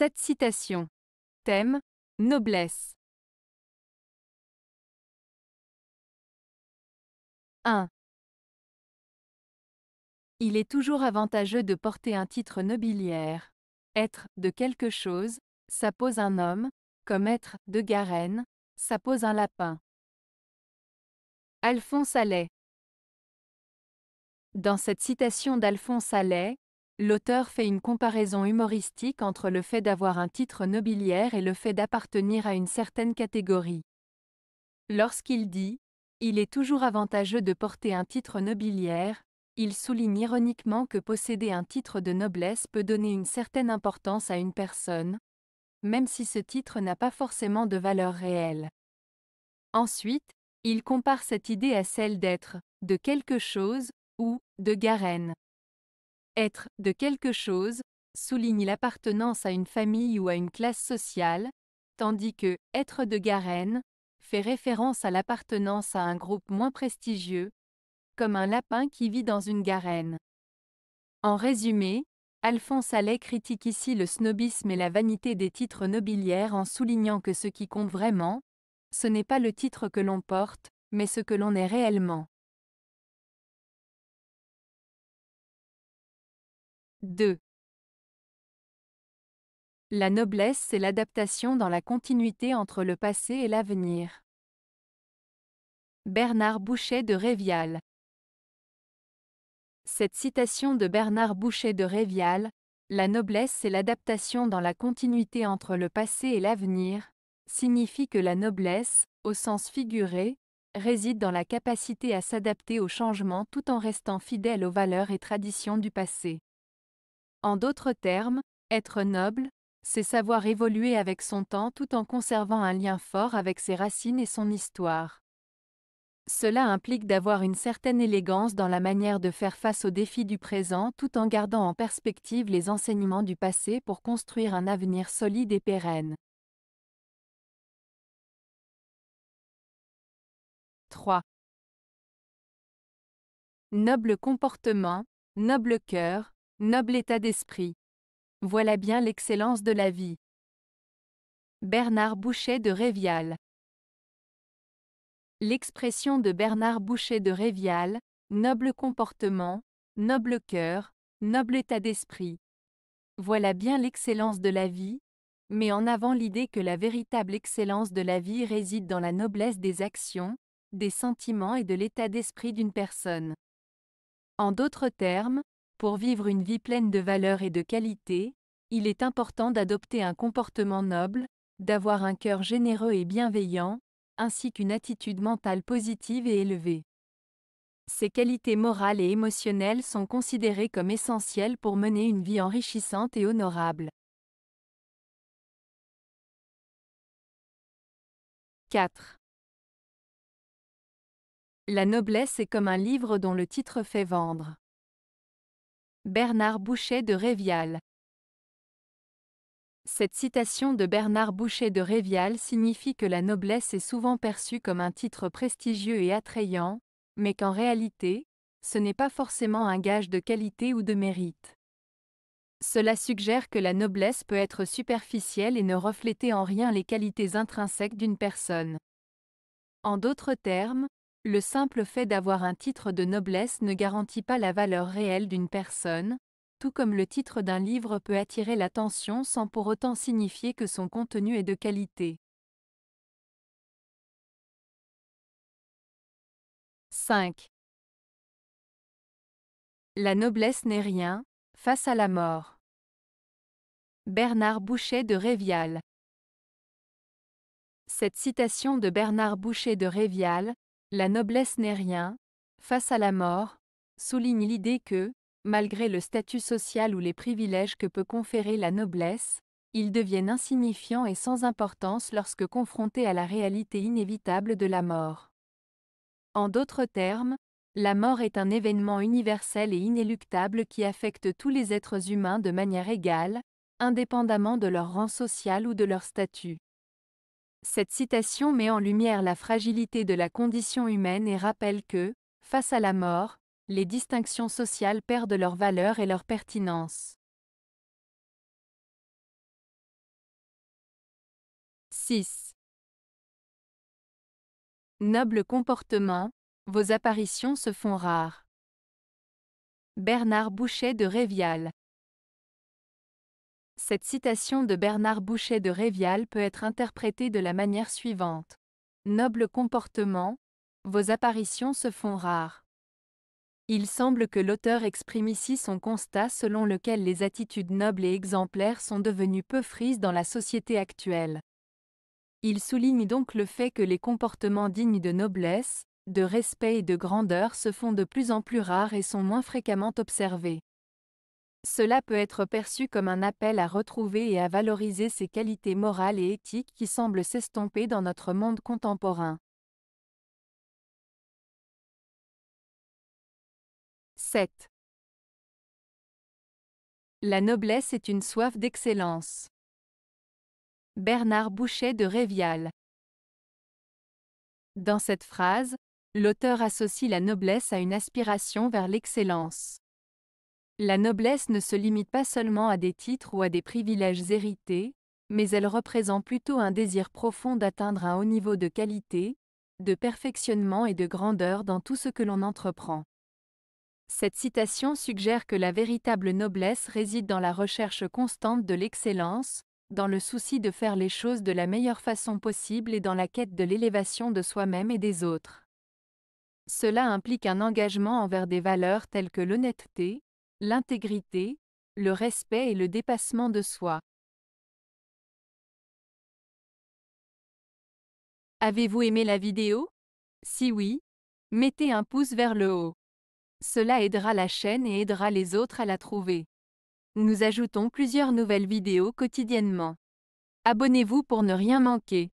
Cette citation. Thème Noblesse. 1. Il est toujours avantageux de porter un titre nobiliaire. Être de quelque chose, ça pose un homme, comme être de Garenne, ça pose un lapin. Alphonse Allais. Dans cette citation d'Alphonse Allais, L'auteur fait une comparaison humoristique entre le fait d'avoir un titre nobiliaire et le fait d'appartenir à une certaine catégorie. Lorsqu'il dit Il est toujours avantageux de porter un titre nobiliaire, il souligne ironiquement que posséder un titre de noblesse peut donner une certaine importance à une personne, même si ce titre n'a pas forcément de valeur réelle. Ensuite, il compare cette idée à celle d'être de quelque chose ou de garenne être de quelque chose souligne l'appartenance à une famille ou à une classe sociale, tandis que être de Garenne fait référence à l'appartenance à un groupe moins prestigieux, comme un lapin qui vit dans une garenne. En résumé, Alphonse Allais critique ici le snobisme et la vanité des titres nobiliaires en soulignant que ce qui compte vraiment, ce n'est pas le titre que l'on porte, mais ce que l'on est réellement. 2. La noblesse, c'est l'adaptation dans la continuité entre le passé et l'avenir. Bernard Boucher de Révial. Cette citation de Bernard Boucher de Révial, La noblesse, c'est l'adaptation dans la continuité entre le passé et l'avenir, signifie que la noblesse, au sens figuré, réside dans la capacité à s'adapter aux changements tout en restant fidèle aux valeurs et traditions du passé. En d'autres termes, être noble, c'est savoir évoluer avec son temps tout en conservant un lien fort avec ses racines et son histoire. Cela implique d'avoir une certaine élégance dans la manière de faire face aux défis du présent tout en gardant en perspective les enseignements du passé pour construire un avenir solide et pérenne. 3. Noble comportement, noble cœur, Noble état d'esprit. Voilà bien l'excellence de la vie. Bernard Boucher de Révial. L'expression de Bernard Boucher de Révial, noble comportement, noble cœur, noble état d'esprit. Voilà bien l'excellence de la vie, mais en avant l'idée que la véritable excellence de la vie réside dans la noblesse des actions, des sentiments et de l'état d'esprit d'une personne. En d'autres termes, pour vivre une vie pleine de valeur et de qualité, il est important d'adopter un comportement noble, d'avoir un cœur généreux et bienveillant, ainsi qu'une attitude mentale positive et élevée. Ces qualités morales et émotionnelles sont considérées comme essentielles pour mener une vie enrichissante et honorable. 4. La noblesse est comme un livre dont le titre fait vendre. Bernard Boucher de Révial. Cette citation de Bernard Boucher de Révial signifie que la noblesse est souvent perçue comme un titre prestigieux et attrayant, mais qu'en réalité, ce n'est pas forcément un gage de qualité ou de mérite. Cela suggère que la noblesse peut être superficielle et ne refléter en rien les qualités intrinsèques d'une personne. En d'autres termes, le simple fait d'avoir un titre de noblesse ne garantit pas la valeur réelle d'une personne, tout comme le titre d'un livre peut attirer l'attention sans pour autant signifier que son contenu est de qualité. 5. La noblesse n'est rien, face à la mort. Bernard Boucher de Révial. Cette citation de Bernard Boucher de Révial, la noblesse n'est rien, face à la mort, souligne l'idée que, malgré le statut social ou les privilèges que peut conférer la noblesse, ils deviennent insignifiants et sans importance lorsque confrontés à la réalité inévitable de la mort. En d'autres termes, la mort est un événement universel et inéluctable qui affecte tous les êtres humains de manière égale, indépendamment de leur rang social ou de leur statut. Cette citation met en lumière la fragilité de la condition humaine et rappelle que, face à la mort, les distinctions sociales perdent leur valeur et leur pertinence. 6. Noble comportement, vos apparitions se font rares. Bernard Boucher de Révial cette citation de Bernard Boucher de Révial peut être interprétée de la manière suivante. Noble comportement, vos apparitions se font rares. Il semble que l'auteur exprime ici son constat selon lequel les attitudes nobles et exemplaires sont devenues peu frises dans la société actuelle. Il souligne donc le fait que les comportements dignes de noblesse, de respect et de grandeur se font de plus en plus rares et sont moins fréquemment observés. Cela peut être perçu comme un appel à retrouver et à valoriser ces qualités morales et éthiques qui semblent s'estomper dans notre monde contemporain. 7. La noblesse est une soif d'excellence. Bernard Boucher de Révial. Dans cette phrase, l'auteur associe la noblesse à une aspiration vers l'excellence. La noblesse ne se limite pas seulement à des titres ou à des privilèges hérités, mais elle représente plutôt un désir profond d'atteindre un haut niveau de qualité, de perfectionnement et de grandeur dans tout ce que l'on entreprend. Cette citation suggère que la véritable noblesse réside dans la recherche constante de l'excellence, dans le souci de faire les choses de la meilleure façon possible et dans la quête de l'élévation de soi-même et des autres. Cela implique un engagement envers des valeurs telles que l'honnêteté, l'intégrité, le respect et le dépassement de soi. Avez-vous aimé la vidéo Si oui, mettez un pouce vers le haut. Cela aidera la chaîne et aidera les autres à la trouver. Nous ajoutons plusieurs nouvelles vidéos quotidiennement. Abonnez-vous pour ne rien manquer.